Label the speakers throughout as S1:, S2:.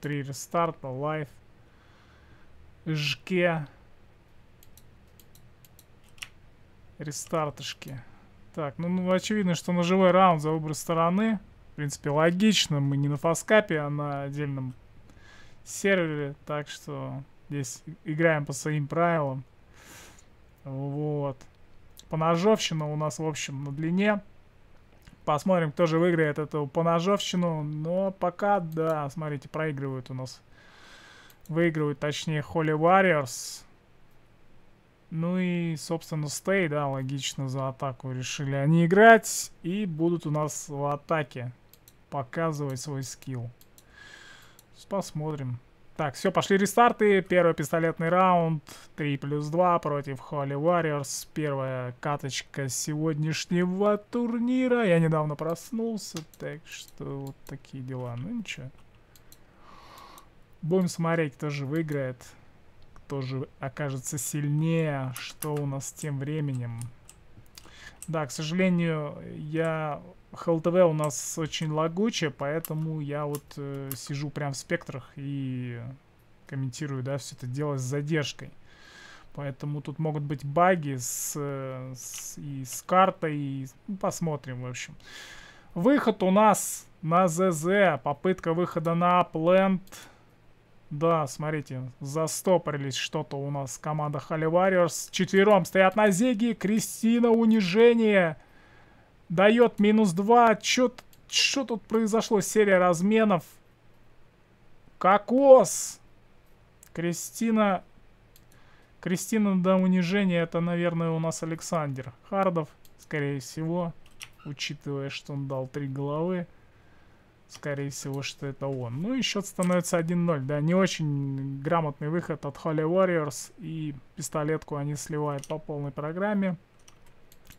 S1: 3 рестарта, лайф, жке, рестартышки. Так, ну, ну очевидно, что на живой раунд за выбор стороны. В принципе, логично. Мы не на фаскапе, а на отдельном сервере. Так что здесь играем по своим правилам. Вот. Поножовщина у нас, в общем, на длине. Посмотрим, кто же выиграет эту поножовщину. Но пока, да, смотрите, проигрывают у нас. Выигрывают, точнее, Холли Warriors. Ну и, собственно, стей, да, логично, за атаку решили они играть. И будут у нас в атаке показывать свой скилл. Посмотрим. Так, все, пошли рестарты. Первый пистолетный раунд. 3 плюс 2 против Холли Warriors. Первая каточка сегодняшнего турнира. Я недавно проснулся, так что вот такие дела. Ну ничего. Будем смотреть, кто же выиграет. Кто же окажется сильнее. Что у нас тем временем. Да, к сожалению, я... ХЛТВ у нас очень лагучее, поэтому я вот э, сижу прям в спектрах и комментирую, да, все это дело с задержкой. Поэтому тут могут быть баги с, с, и с картой. И, ну, посмотрим, в общем. Выход у нас на ЗЗ. Попытка выхода на Апленд. Да, смотрите, застопорились что-то у нас. Команда Халивариорс. Четвером стоят на зеге. Кристина унижение. Дает минус два. Чё, чё тут произошло? Серия разменов. Кокос. Кристина... Кристина до унижения. Это, наверное, у нас Александр Хардов. Скорее всего. Учитывая, что он дал три головы. Скорее всего, что это он. Ну и счет становится 1-0. Да, не очень грамотный выход от Холли Warriors. И пистолетку они сливают по полной программе.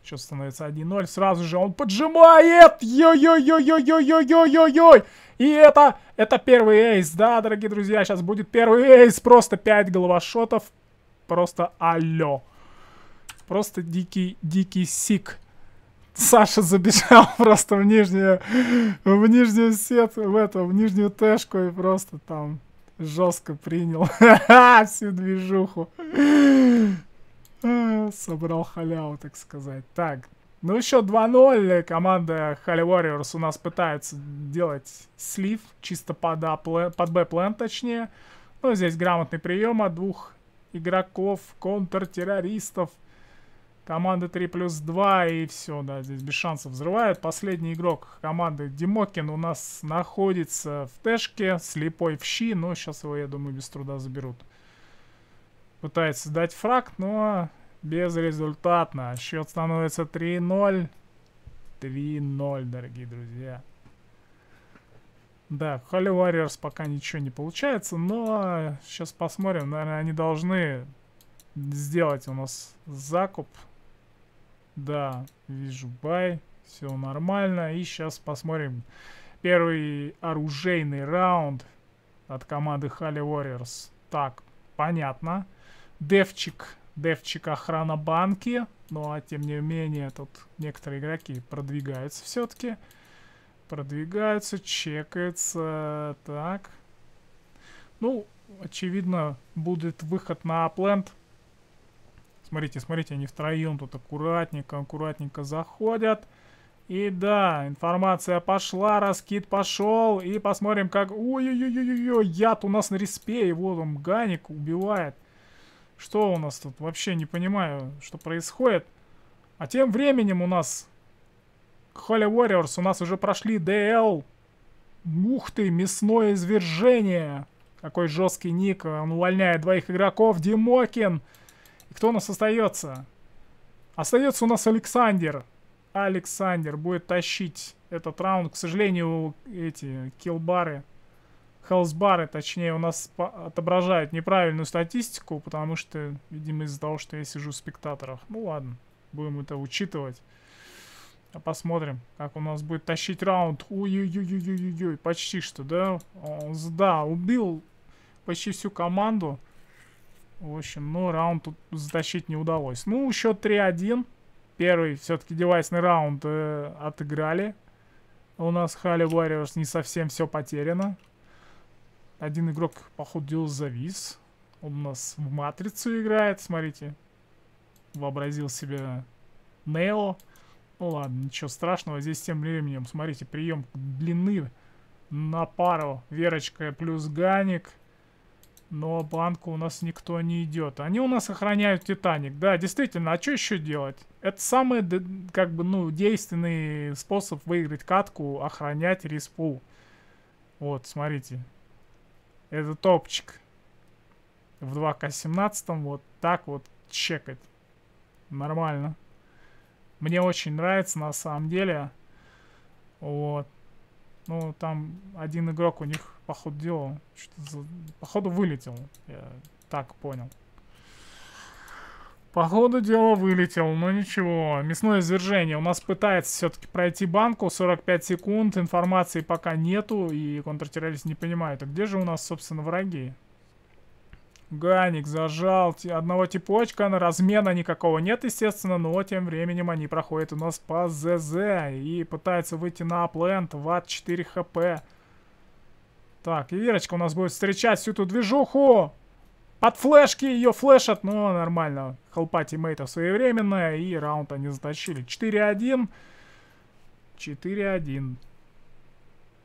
S1: Счет становится 1-0. Сразу же он поджимает! Йо-йо-йо-йо-йо-йо-йо-йо-йо! И это, это первый эйс. Да, дорогие друзья, сейчас будет первый эйс. Просто 5 головошотов. Просто алло. Просто дикий, дикий сик. Саша забежал просто в нижнюю, в нижнюю сет, в это, в нижнюю тэшку и просто там жестко принял всю движуху. Собрал халяву, так сказать. Так, ну еще 2-0. Э, команда Hali Warriors у нас пытается делать слив, чисто под, а, под Б-план точнее. Ну, здесь грамотный прием от двух игроков, контртеррористов. Команда 3 плюс 2 и все, да, здесь без шансов взрывает. Последний игрок команды Димокин у нас находится в тэшке, слепой в щи, но сейчас его, я думаю, без труда заберут. Пытается дать фраг, но безрезультатно. Счет становится 3-0. 3-0, дорогие друзья. Да, Холли Warriors пока ничего не получается, но сейчас посмотрим. Наверное, они должны сделать у нас закуп. Да, вижу бай. Все нормально. И сейчас посмотрим первый оружейный раунд от команды Хали Warriors. Так, понятно. Девчик. Девчик охрана банки. Ну а тем не менее, тут некоторые игроки продвигаются все-таки. Продвигаются, чекается. Так. Ну, очевидно, будет выход на апленд. Смотрите, смотрите, они втроем тут аккуратненько, аккуратненько заходят. И да, информация пошла, раскид пошел. И посмотрим, как... Ой-ой-ой-ой-ой, яд у нас на респе. его там он, Ганик убивает. Что у нас тут? Вообще не понимаю, что происходит. А тем временем у нас... Холли Warriors у нас уже прошли ДЛ. Ух ты, мясное извержение. Какой жесткий ник. Он увольняет двоих игроков. Димокин. Димокин. И кто у нас остается? Остается у нас Александр. Александр будет тащить этот раунд. К сожалению, эти килбары, хелсбары, точнее, у нас отображают неправильную статистику, потому что, видимо, из-за того, что я сижу в спектаторах. Ну ладно, будем это учитывать. А посмотрим, как у нас будет тащить раунд. Ой-ой-ой-ой-ой-ой, почти что, да? Он, да, убил почти всю команду. В общем, ну, раунд тут затащить не удалось. Ну, счет 3-1. Первый все-таки девайсный раунд э, отыграли. А у нас Хали Warriors не совсем все потеряно. Один игрок, походу, дел завис. Он у нас в матрицу играет, смотрите. Вообразил себе Нео. Ну ладно, ничего страшного. Здесь тем временем, смотрите, прием длины на пару. Верочка плюс Ганик. Но банку у нас никто не идет. Они у нас охраняют Титаник. Да, действительно, а что еще делать? Это самый, как бы, ну, действенный способ выиграть катку, охранять респу. Вот, смотрите. Это топчик. В 2К17 вот так вот чекать. Нормально. Мне очень нравится на самом деле. Вот. Ну, там один игрок у них, походу ходу за... походу вылетел. Я так понял. Походу дело вылетел, но ничего. Мясное извержение. У нас пытается все-таки пройти банку. 45 секунд. Информации пока нету. И контртеррорист не понимают. а где же у нас, собственно, враги? Ганик зажал. Одного типочка, на размена никакого нет, естественно, но тем временем они проходят у нас по ЗЗ и пытаются выйти на апленд. Ват 4 хп. Так, и у нас будет встречать всю эту движуху. Под флешки ее флешат, но нормально. Холпа тиммейта своевременная и раунд они затащили. 4-1. 4-1.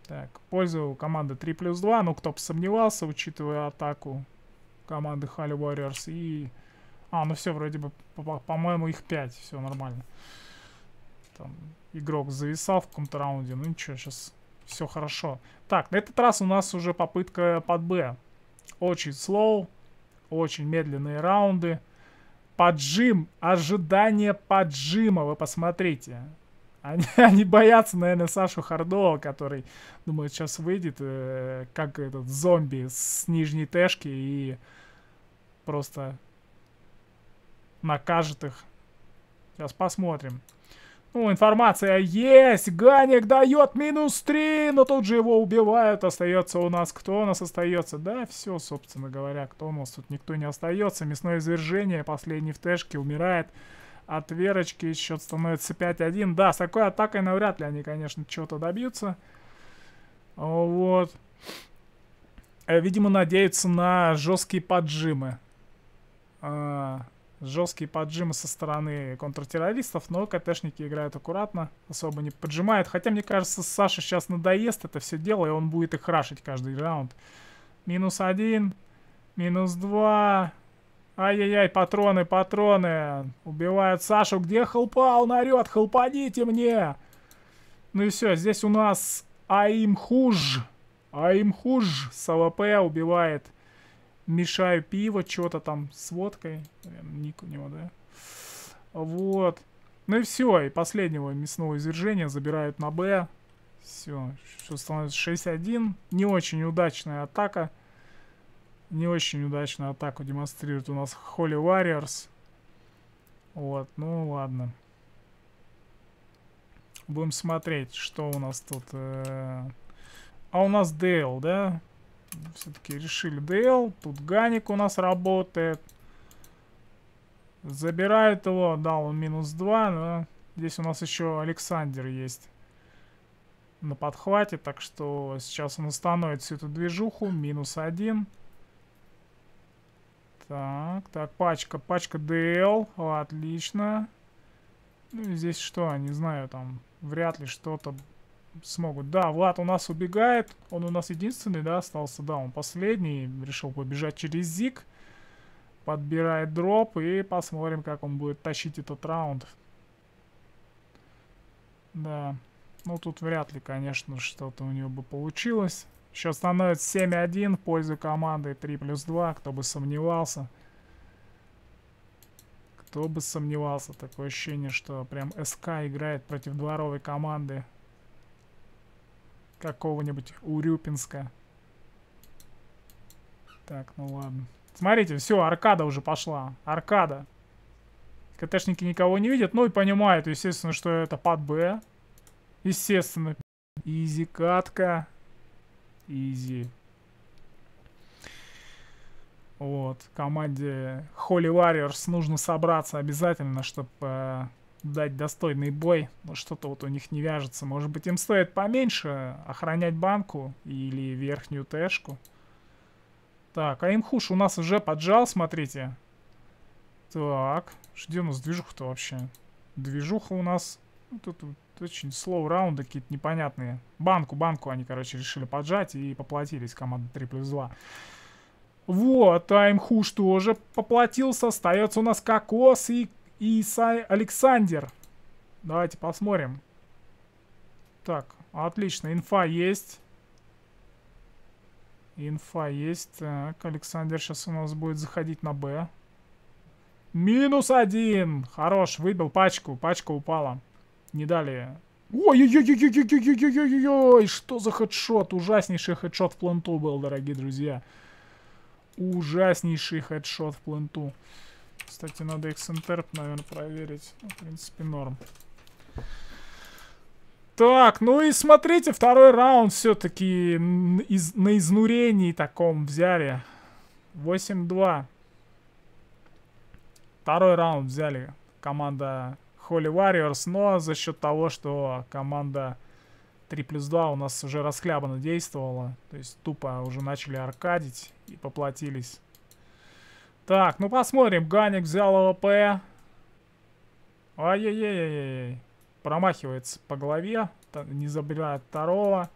S1: Так, пользу команды 3 плюс 2. Ну, кто бы сомневался, учитывая атаку команды Хали Warriors и... А, ну все, вроде бы, по-моему, по их 5. Все нормально. Там игрок зависал в каком-то раунде. Ну ничего, сейчас все хорошо. Так, на этот раз у нас уже попытка под Б. Очень слоу, очень медленные раунды. Поджим, ожидание поджима, вы посмотрите. Они, они боятся, наверное, Сашу Хардова, который, думаю, сейчас выйдет, э, как этот зомби с нижней тэшки и просто накажет их. Сейчас посмотрим. Ну, информация есть. Ганик дает минус 3, но тут же его убивают. Остается у нас кто у нас остается? Да, все, собственно говоря, кто у нас тут никто не остается. Мясное извержение, последний в тэшке, умирает от Верочки. Счет становится 5-1. Да, с такой атакой навряд ли они, конечно, чего-то добьются. Вот. Э, видимо, надеются на жесткие поджимы. А, жесткие поджимы со стороны контртеррористов, но КТшники играют аккуратно, особо не поджимают. Хотя, мне кажется, Саша сейчас надоест это все дело, и он будет их рашить каждый раунд. Минус один, минус два, Ай-яй-яй, патроны, патроны. Убивают Сашу. Где хелпа? Он орет. Хелпаните мне. Ну и все. Здесь у нас Аим Хуж. Аим Хуж с АВП убивает. Мешаю пиво, что-то там с водкой. Эм, ник у него, да? Вот. Ну и все. И последнего мясного извержения забирают на Б. Все. Что становится 6-1. Не очень удачная атака не очень удачно атаку демонстрирует у нас Holy Warriors. Вот, ну ладно. Будем смотреть, что у нас тут. Э, а у нас Дейл, да? Все-таки решили Дейл. Тут Ганик у нас работает. Забирают его. Да, он минус 2, но здесь у нас еще Александр есть на подхвате. Так что сейчас он остановит всю эту движуху. Минус 1. Так, так, пачка, пачка ДЛ, Отлично. Ну, здесь что, не знаю, там вряд ли что-то смогут. Да, Влад у нас убегает. Он у нас единственный, да, остался. Да, он последний. Решил побежать через Зик, Подбирает дроп. И посмотрим, как он будет тащить этот раунд. Да. Ну, тут вряд ли, конечно, что-то у него бы получилось. Счет становится 7-1 в пользу команды 3 плюс 2. Кто бы сомневался. Кто бы сомневался. Такое ощущение, что прям СК играет против дворовой команды какого-нибудь Урюпинска. Так, ну ладно. Смотрите, все, аркада уже пошла. Аркада. КТшники никого не видят, ну и понимают, естественно, что это под Б. Естественно. Изи катка. Изи. Вот. Команде Holy Warriors нужно собраться обязательно, чтобы э, дать достойный бой. Но ну, что-то вот у них не вяжется. Может быть, им стоит поменьше охранять банку или верхнюю тэшку. Так, а им хуже. у нас уже поджал, смотрите. Так, ждем у нас движуху то вообще? Движуха у нас... Ну, тут Тут очень слоу раунды какие-то непонятные. Банку, банку они, короче, решили поджать и поплатились. Команда 3 плюс 2. Вот, Таймхуш тоже поплатился. Остается у нас Кокос и и Исай Александр. Давайте посмотрим. Так, отлично, инфа есть. Инфа есть. Так, Александр сейчас у нас будет заходить на Б. Минус один. Хорош, выбил пачку. Пачка упала не дали... Ой-ой-ой-ой-ой-ой-ой-ой-ой! Что за хедшот? Ужаснейший хедшот в пленту был, дорогие друзья. Ужаснейший хедшот в пленту. Кстати, надо XNTERP, наверное, проверить. В принципе, норм. Так, ну и смотрите, второй раунд все-таки из, на изнурении таком взяли. 8-2. Второй раунд взяли команда Холли Warriors, но за счет того, что команда 3 плюс 2 у нас уже расхлябанно действовала, то есть тупо уже начали аркадить и поплатились. Так, ну посмотрим, Ганик взял АВП. Ай-яй-яй-яй-яй. Промахивается по голове, не забирает второго.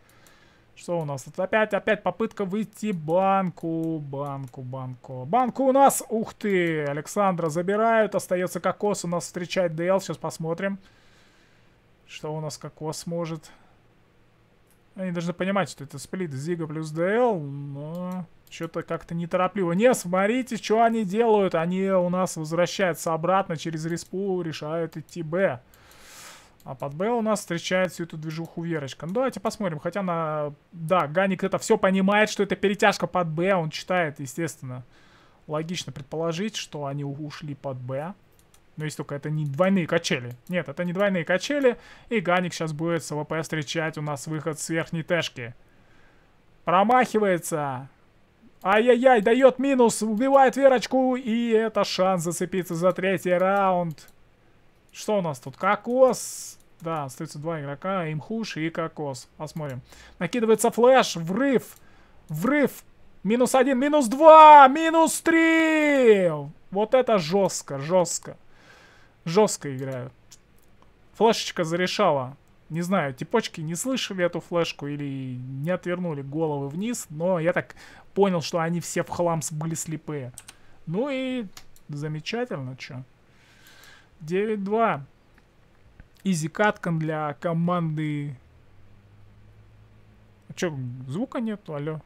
S1: Что у нас тут? Опять, опять попытка выйти банку, банку, банку. Банку у нас, ух ты, Александра забирают, остается кокос, у нас встречает ДЛ, сейчас посмотрим. Что у нас кокос может? Они должны понимать, что это сплит Зига плюс ДЛ, но что-то как-то неторопливо. Не, смотрите, что они делают, они у нас возвращаются обратно через респу, решают идти Б. А под Б у нас встречает всю эту движуху Верочка. Ну, давайте посмотрим. Хотя на... Да, Ганик это все понимает, что это перетяжка под Б. Он читает, естественно. Логично предположить, что они ушли под Б. Но есть только это не двойные качели. Нет, это не двойные качели. И Ганик сейчас будет с ВП встречать у нас выход с верхней тэшки. Промахивается. Ай-яй-яй, дает минус, убивает Верочку. И это шанс зацепиться за третий раунд. Что у нас тут? Кокос! Да, остаются два игрока. Имхуш и Кокос. Посмотрим. Накидывается флеш. Врыв. Врыв. Минус один, минус два, минус три! Вот это жестко, жестко. Жестко играют. Флешечка зарешала. Не знаю, типочки не слышали эту флешку или не отвернули головы вниз, но я так понял, что они все в хламс были слепые. Ну и замечательно, чё. 9-2. Изи Каткан для команды... А чё, звука нету? Алло.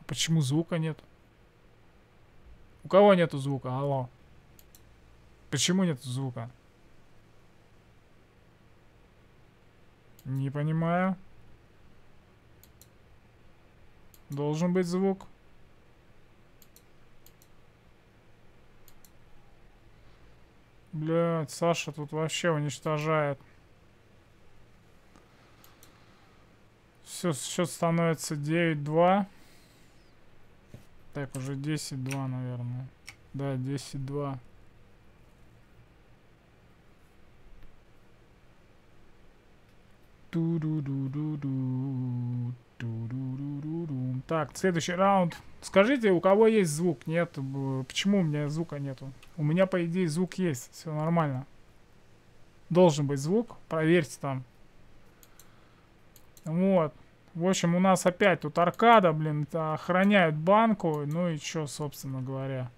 S1: А почему звука нет? У кого нету звука? Алло. Почему нет звука? Не понимаю. Должен быть звук. Блядь, Саша тут вообще уничтожает. Все, счет становится 9-2. Так, уже 10-2, наверное. Да, 10-2. Ту-ду-ду-ду-ду. Ту-ду. Так, следующий раунд. Скажите, у кого есть звук? Нет. Почему у меня звука нету? У меня, по идее, звук есть. Все нормально. Должен быть звук. Проверьте там. Вот. В общем, у нас опять тут аркада, блин, охраняют банку. Ну и что, собственно говоря.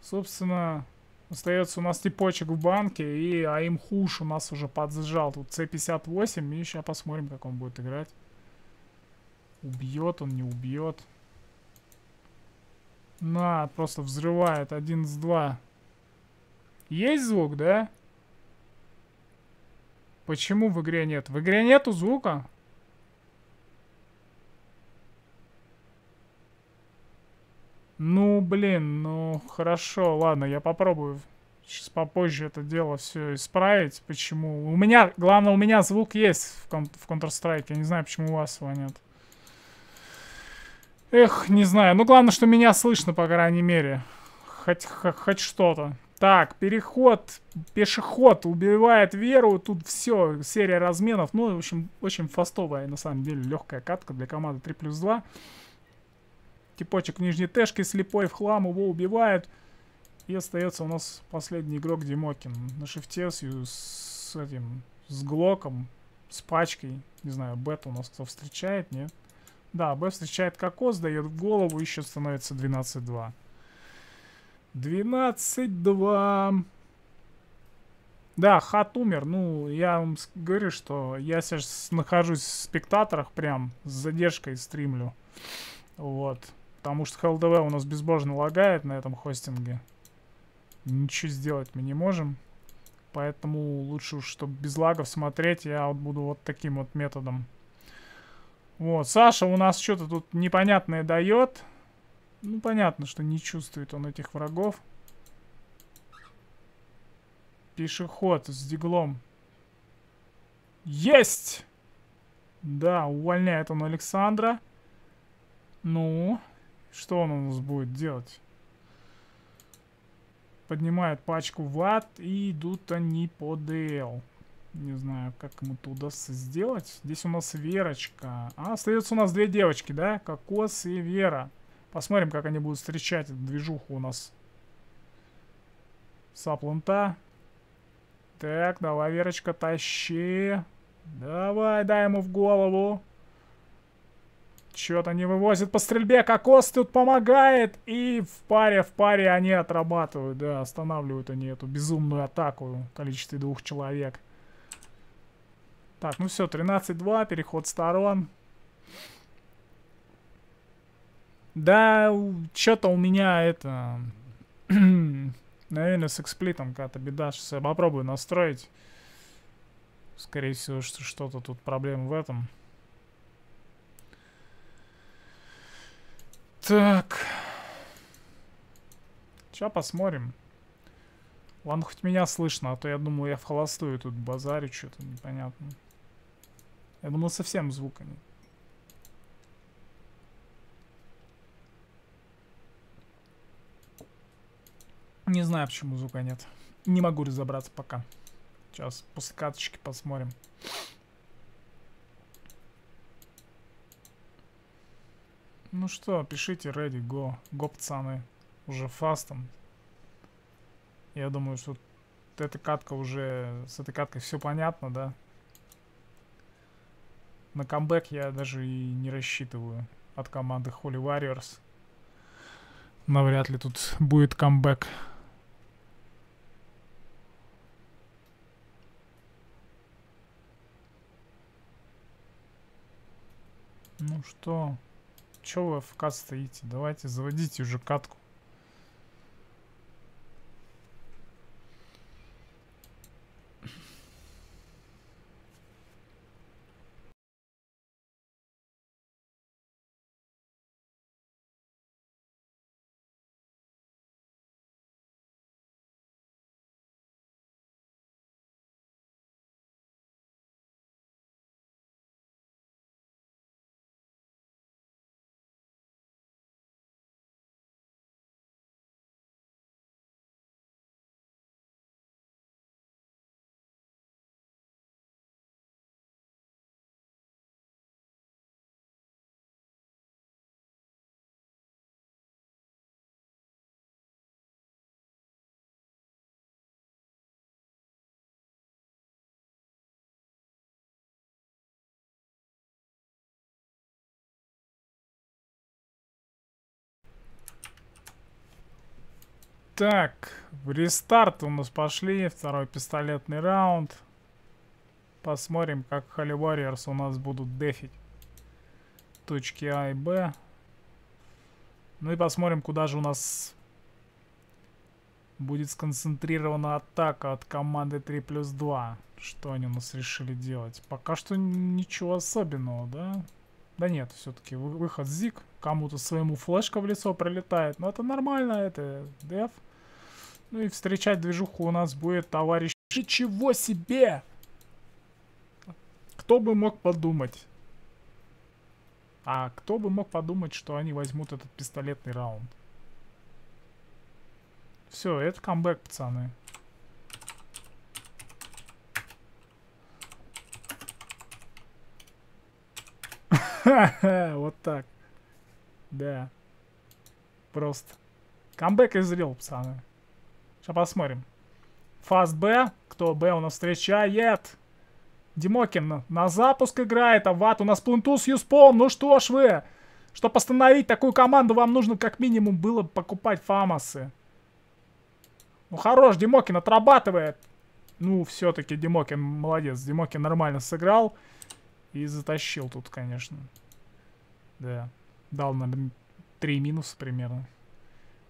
S1: Собственно, Остается у нас типочек в банке, и Аим Хуш у нас уже подзажал. Тут C58, и сейчас посмотрим, как он будет играть. Убьет он, не убьет. На, просто взрывает. один с два Есть звук, да? Почему в игре нет? В игре нету звука? Ну, блин, ну хорошо, ладно, я попробую сейчас попозже это дело все исправить. Почему? У меня, главное, у меня звук есть в, в Counter-Strike. Я не знаю, почему у вас его нет. Эх, не знаю. Ну, главное, что меня слышно, по крайней мере. Хоть, хоть что-то. Так, переход, пешеход убивает Веру. Тут все, серия разменов. Ну, в общем, очень фастовая, на самом деле, легкая катка для команды 3 плюс 2. Типочек в нижней тэшке слепой в хлам, его убивают. И остается у нас последний игрок Димокин. На шифте с, с этим, с глоком, с пачкой. Не знаю, Бет у нас кто встречает, нет? Да, Б встречает кокос, дает в голову, еще становится 12-2. 12-2. Да, Хат умер. Ну, я вам говорю, что я сейчас нахожусь в спектаторах прям с задержкой стримлю. Вот. Потому что HLDV у нас безбожно лагает на этом хостинге. Ничего сделать мы не можем. Поэтому лучше уж, чтобы без лагов смотреть, я вот буду вот таким вот методом. Вот, Саша у нас что-то тут непонятное дает. Ну, понятно, что не чувствует он этих врагов. Пешеход с диглом. Есть! Да, увольняет он Александра. Ну... Что он у нас будет делать? Поднимает пачку ват и идут они по ДЛ. Не знаю, как ему это удастся сделать. Здесь у нас Верочка. А, остается у нас две девочки, да? Кокос и Вера. Посмотрим, как они будут встречать эту движуху у нас. Саплунта. Так, давай, Верочка, тащи. Давай, дай ему в голову. Что-то не вывозит по стрельбе. Кокос тут помогает. И в паре, в паре они отрабатывают. Да, останавливают они эту безумную атаку в количестве двух человек. Так, ну все, 13-2, переход сторон. Да, что-то у меня это... Наверное, с эксплитом какая-то беда. Сейчас я попробую настроить. Скорее всего, что-то тут проблема в этом. Так. Сейчас посмотрим. Ладно, хоть меня слышно, а то я думал, я в холостую тут базарю, что-то непонятно. Я думал, совсем звука нет. Не знаю, почему звука нет. Не могу разобраться пока. Сейчас после каточки посмотрим. Ну что, пишите ready, go. Го, пацаны. Уже фастом. Я думаю, что эта катка уже... С этой каткой все понятно, да? На камбэк я даже и не рассчитываю от команды Holy Warriors. Навряд ли тут будет камбэк. Ну что, Че вы в кат стоите? Давайте заводите уже катку. Так, в рестарт у нас пошли. Второй пистолетный раунд. Посмотрим, как Холли Warriors у нас будут дефить. Точки А и Б. Ну и посмотрим, куда же у нас будет сконцентрирована атака от команды 3 плюс 2. Что они у нас решили делать? Пока что ничего особенного, да? Да нет, все-таки выход зиг, кому-то своему флешка в лицо пролетает, Но это нормально, это деф. Ну и встречать движуху у нас будет товарищ... Чего себе! Кто бы мог подумать? А кто бы мог подумать, что они возьмут этот пистолетный раунд? Все, это камбэк, пацаны. Ха-ха, вот так. Да. Просто. Камбэк изрел, пацаны. Сейчас посмотрим. Фаст Б. Кто Б у нас встречает? Димокин на запуск играет, а Ват у нас Плунтус с Юспом. Ну что ж вы. Чтобы остановить такую команду, вам нужно как минимум было покупать Фамасы. Ну хорош, Димокин отрабатывает. Ну, все-таки Димокин молодец. Димокин нормально сыграл. И затащил тут, конечно. Да. Дал нам 3 минуса примерно.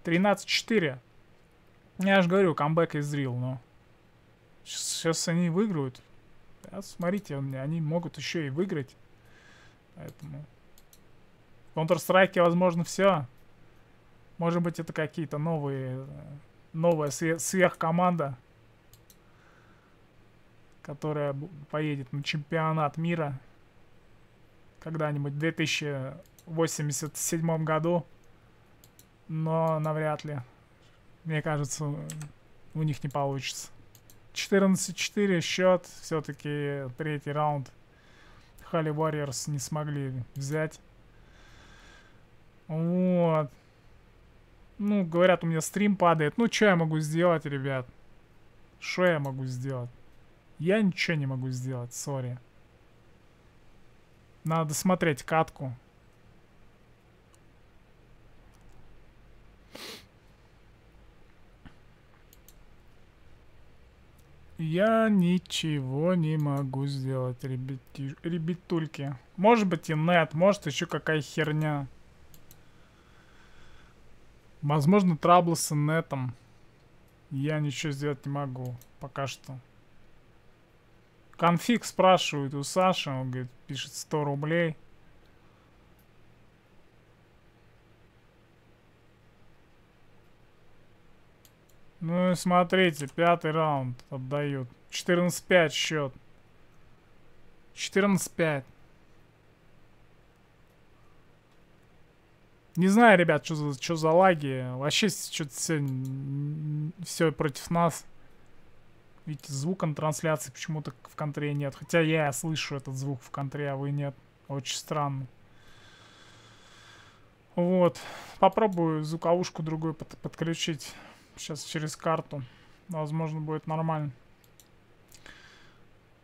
S1: 13-4. Я же говорю, камбэк из но... Сейчас они выиграют. Да, смотрите, они могут еще и выиграть. Поэтому... В Counter-Strike, возможно, все. Может быть, это какие-то новые... Новая сверхкоманда, которая поедет на чемпионат мира когда-нибудь в 2087 году, но навряд ли. Мне кажется, у них не получится. 14-4 счет, все-таки третий раунд. Хали Warriors не смогли взять. Вот. Ну, говорят, у меня стрим падает. Ну, что я могу сделать, ребят? Что я могу сделать? Я ничего не могу сделать, сори. Надо смотреть катку. Я ничего не могу сделать, ребяти... ребятульки. Может быть и нет, может еще какая херня. Возможно, траблы с инетом. Я ничего сделать не могу пока что. Конфиг спрашивает у Саши, он говорит, пишет 100 рублей. Ну и смотрите, пятый раунд отдают. 14-5 счет. 14-5. Не знаю, ребят, что за, что за лаги. Вообще что-то все, все против нас. Ведь звуком трансляции почему-то в контре нет. Хотя я слышу этот звук в контре, а вы нет. Очень странно. Вот. Попробую звуковушку другую под подключить. Сейчас через карту. Возможно, будет нормально.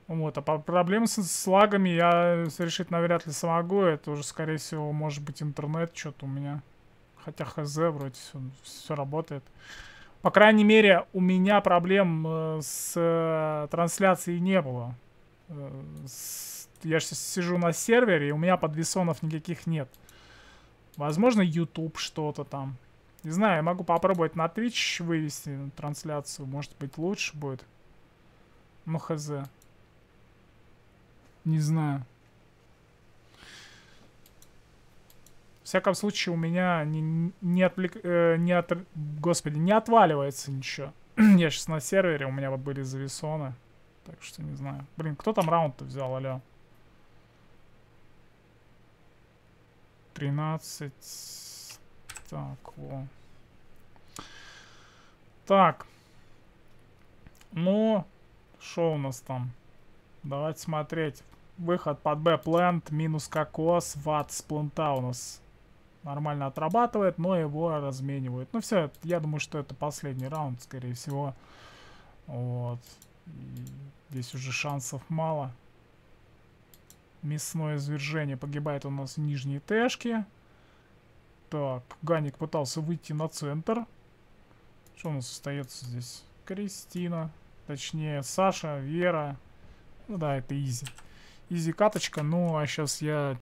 S1: Вот, а по проблемам с, с лагами я решить навряд ли смогу. Это уже, скорее всего, может быть интернет что-то у меня. Хотя хз, вроде все работает. По крайней мере, у меня проблем э, с э, трансляцией не было. Э, я сейчас сижу на сервере, и у меня подвесонов никаких нет. Возможно, YouTube что-то там. Не знаю, могу попробовать на Twitch вывести трансляцию. Может быть, лучше будет. Ну, хз. Не знаю. всяком случае, у меня не, не, отвлек... Э, не от... Господи, не отваливается ничего. Я сейчас на сервере, у меня были зависоны. Так что не знаю. Блин, кто там раунд-то взял, алё? 13. Так, во. Так. Ну, что у нас там? Давайте смотреть. Выход под Б-плент, минус кокос, ват с у нас нормально отрабатывает, но его разменивают. Ну все, я думаю, что это последний раунд, скорее всего. Вот. здесь уже шансов мало. Мясное извержение. Погибает у нас нижние тэшки. Так, Ганик пытался выйти на центр. Что у нас остается здесь? Кристина. Точнее, Саша, Вера. Ну да, это изи. Изи каточка. Ну, а сейчас я